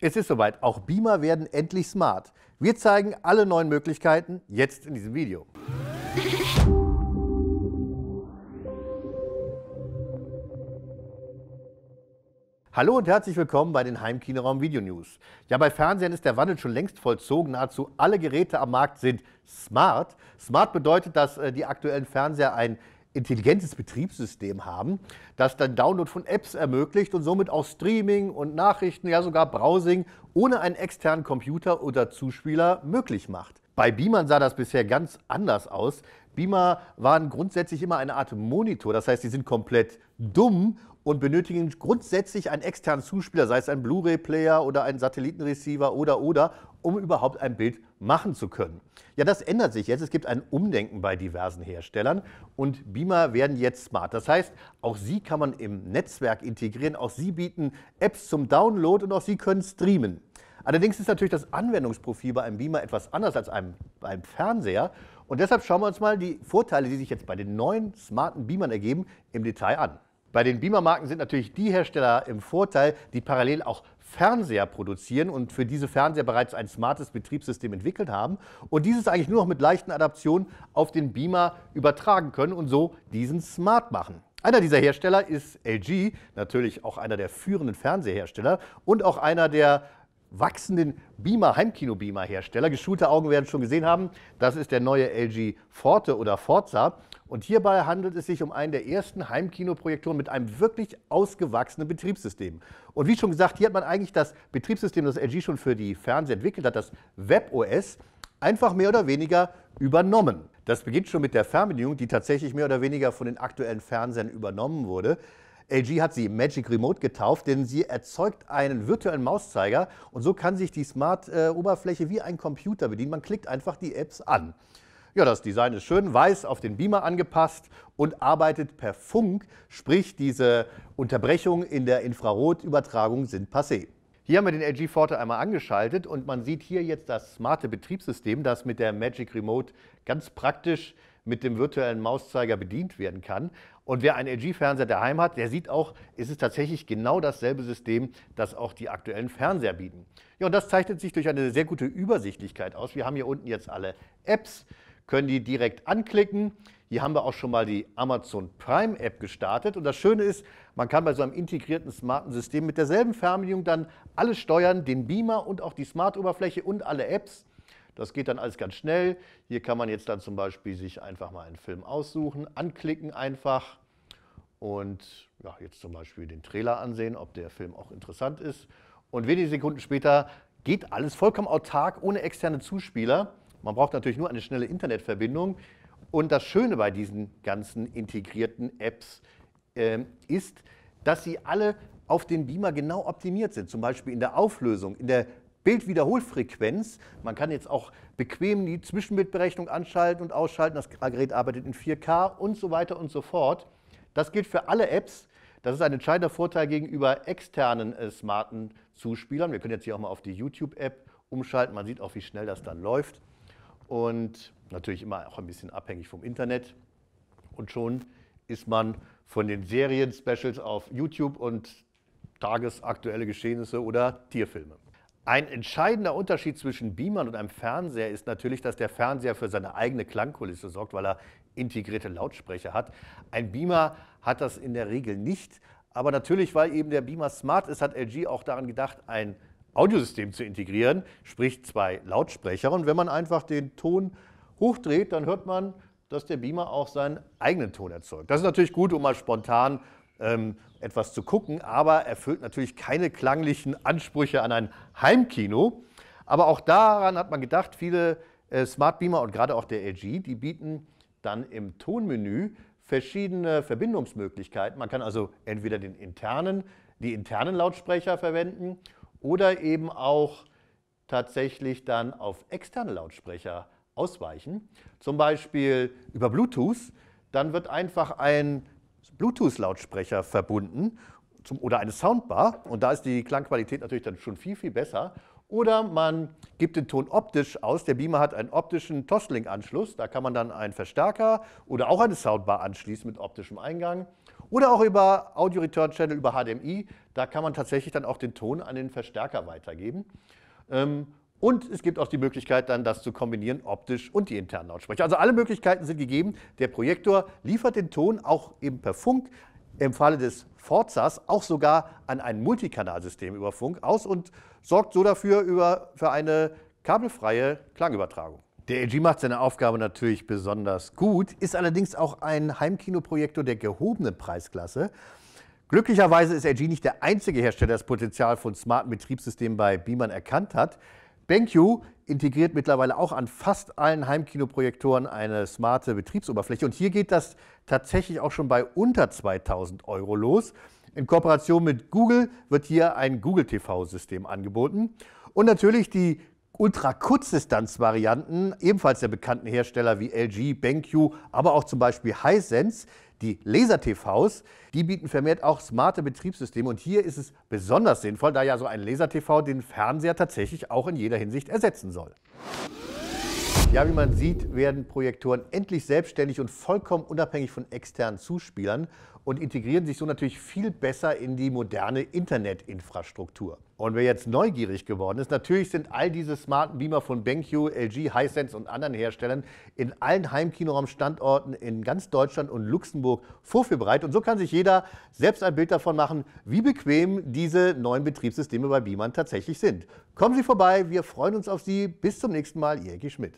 Es ist soweit, auch Beamer werden endlich smart. Wir zeigen alle neuen Möglichkeiten jetzt in diesem Video. Hallo und herzlich willkommen bei den Heimkineraum Video News. Ja, bei Fernsehern ist der Wandel schon längst vollzogen. Nahezu alle Geräte am Markt sind smart. Smart bedeutet, dass äh, die aktuellen Fernseher ein intelligentes Betriebssystem haben, das dann Download von Apps ermöglicht und somit auch Streaming und Nachrichten, ja sogar Browsing ohne einen externen Computer oder Zuspieler möglich macht. Bei Beamern sah das bisher ganz anders aus. Beamer waren grundsätzlich immer eine Art Monitor, das heißt, sie sind komplett dumm und benötigen grundsätzlich einen externen Zuspieler, sei es ein Blu-ray-Player oder ein Satellitenreceiver oder oder, um überhaupt ein Bild machen zu können. Ja, das ändert sich jetzt. Es gibt ein Umdenken bei diversen Herstellern und Beamer werden jetzt smart. Das heißt, auch sie kann man im Netzwerk integrieren, auch sie bieten Apps zum Download und auch sie können streamen. Allerdings ist natürlich das Anwendungsprofil bei einem Beamer etwas anders als einem, beim Fernseher. Und deshalb schauen wir uns mal die Vorteile, die sich jetzt bei den neuen smarten Beamern ergeben, im Detail an. Bei den Beamer-Marken sind natürlich die Hersteller im Vorteil, die parallel auch Fernseher produzieren und für diese Fernseher bereits ein smartes Betriebssystem entwickelt haben und dieses eigentlich nur noch mit leichten Adaptionen auf den Beamer übertragen können und so diesen smart machen. Einer dieser Hersteller ist LG, natürlich auch einer der führenden Fernseherhersteller und auch einer der wachsenden Beamer, Heimkino-Beamer-Hersteller. Geschulte Augen werden schon gesehen haben, das ist der neue LG Forte oder Forza. Und hierbei handelt es sich um einen der ersten Heimkinoprojektoren mit einem wirklich ausgewachsenen Betriebssystem. Und wie schon gesagt, hier hat man eigentlich das Betriebssystem, das LG schon für die Fernseher entwickelt hat, das WebOS, einfach mehr oder weniger übernommen. Das beginnt schon mit der Fernbedienung, die tatsächlich mehr oder weniger von den aktuellen Fernsehern übernommen wurde. LG hat sie Magic Remote getauft, denn sie erzeugt einen virtuellen Mauszeiger und so kann sich die Smart-Oberfläche wie ein Computer bedienen. Man klickt einfach die Apps an. Ja, das Design ist schön weiß auf den Beamer angepasst und arbeitet per Funk, sprich diese Unterbrechungen in der Infrarotübertragung sind passé. Hier haben wir den LG Forte einmal angeschaltet und man sieht hier jetzt das smarte Betriebssystem, das mit der Magic Remote ganz praktisch mit dem virtuellen Mauszeiger bedient werden kann. Und wer einen LG-Fernseher daheim hat, der sieht auch, ist es tatsächlich genau dasselbe System, das auch die aktuellen Fernseher bieten. Ja, und das zeichnet sich durch eine sehr gute Übersichtlichkeit aus. Wir haben hier unten jetzt alle Apps, können die direkt anklicken. Hier haben wir auch schon mal die Amazon Prime App gestartet. Und das Schöne ist, man kann bei so einem integrierten smarten System mit derselben Fernbedienung dann alles steuern, den Beamer und auch die Smart-Oberfläche und alle Apps. Das geht dann alles ganz schnell. Hier kann man jetzt dann zum Beispiel sich einfach mal einen Film aussuchen, anklicken einfach und ja, jetzt zum Beispiel den Trailer ansehen, ob der Film auch interessant ist. Und wenige Sekunden später geht alles vollkommen autark, ohne externe Zuspieler. Man braucht natürlich nur eine schnelle Internetverbindung. Und das Schöne bei diesen ganzen integrierten Apps äh, ist, dass sie alle auf den Beamer genau optimiert sind. Zum Beispiel in der Auflösung, in der Bildwiederholfrequenz. Man kann jetzt auch bequem die Zwischenbildberechnung anschalten und ausschalten. Das Gerät arbeitet in 4K und so weiter und so fort. Das gilt für alle Apps. Das ist ein entscheidender Vorteil gegenüber externen äh, smarten Zuspielern. Wir können jetzt hier auch mal auf die YouTube-App umschalten. Man sieht auch, wie schnell das dann läuft. Und natürlich immer auch ein bisschen abhängig vom Internet. Und schon ist man von den Serien-Specials auf YouTube und tagesaktuelle Geschehnisse oder Tierfilme. Ein entscheidender Unterschied zwischen Beamern und einem Fernseher ist natürlich, dass der Fernseher für seine eigene Klangkulisse sorgt, weil er integrierte Lautsprecher hat. Ein Beamer hat das in der Regel nicht. Aber natürlich, weil eben der Beamer smart ist, hat LG auch daran gedacht, ein Audiosystem zu integrieren, sprich zwei Lautsprecher. Und wenn man einfach den Ton hochdreht, dann hört man, dass der Beamer auch seinen eigenen Ton erzeugt. Das ist natürlich gut, um mal spontan ähm, etwas zu gucken, aber erfüllt natürlich keine klanglichen Ansprüche an ein Heimkino. Aber auch daran hat man gedacht, viele äh, Smart Beamer und gerade auch der LG, die bieten dann im Tonmenü verschiedene Verbindungsmöglichkeiten. Man kann also entweder den internen, die internen Lautsprecher verwenden oder eben auch tatsächlich dann auf externe Lautsprecher ausweichen. Zum Beispiel über Bluetooth. Dann wird einfach ein Bluetooth-Lautsprecher verbunden zum, oder eine Soundbar. Und da ist die Klangqualität natürlich dann schon viel, viel besser. Oder man gibt den Ton optisch aus. Der Beamer hat einen optischen Toslink-Anschluss. Da kann man dann einen Verstärker oder auch eine Soundbar anschließen mit optischem Eingang. Oder auch über Audio Return Channel, über HDMI. Da kann man tatsächlich dann auch den Ton an den Verstärker weitergeben. Ähm, und es gibt auch die Möglichkeit, dann das zu kombinieren, optisch und die internen Lautsprecher. Also alle Möglichkeiten sind gegeben. Der Projektor liefert den Ton auch eben per Funk, im Falle des Forzas auch sogar an ein Multikanalsystem über Funk aus und sorgt so dafür über, für eine kabelfreie Klangübertragung. Der LG macht seine Aufgabe natürlich besonders gut, ist allerdings auch ein Heimkinoprojektor der gehobenen Preisklasse. Glücklicherweise ist LG nicht der einzige Hersteller, der das Potenzial von smarten Betriebssystemen bei Beamern erkannt hat. BenQ integriert mittlerweile auch an fast allen Heimkinoprojektoren eine smarte Betriebsoberfläche. Und hier geht das tatsächlich auch schon bei unter 2000 Euro los. In Kooperation mit Google wird hier ein Google TV-System angeboten. Und natürlich die Ultra-Kurzdistanz-Varianten, ebenfalls der bekannten Hersteller wie LG, BenQ, aber auch zum Beispiel Hisense, die Laser-TVs, die bieten vermehrt auch smarte Betriebssysteme und hier ist es besonders sinnvoll, da ja so ein Laser-TV den Fernseher tatsächlich auch in jeder Hinsicht ersetzen soll. Ja, wie man sieht, werden Projektoren endlich selbstständig und vollkommen unabhängig von externen Zuspielern und integrieren sich so natürlich viel besser in die moderne Internetinfrastruktur. Und wer jetzt neugierig geworden ist, natürlich sind all diese smarten Beamer von BenQ, LG, Hisense und anderen Herstellern in allen Heimkinoraumstandorten in ganz Deutschland und Luxemburg vorführbereit. Und so kann sich jeder selbst ein Bild davon machen, wie bequem diese neuen Betriebssysteme bei Beamern tatsächlich sind. Kommen Sie vorbei, wir freuen uns auf Sie. Bis zum nächsten Mal, Ihr Schmidt.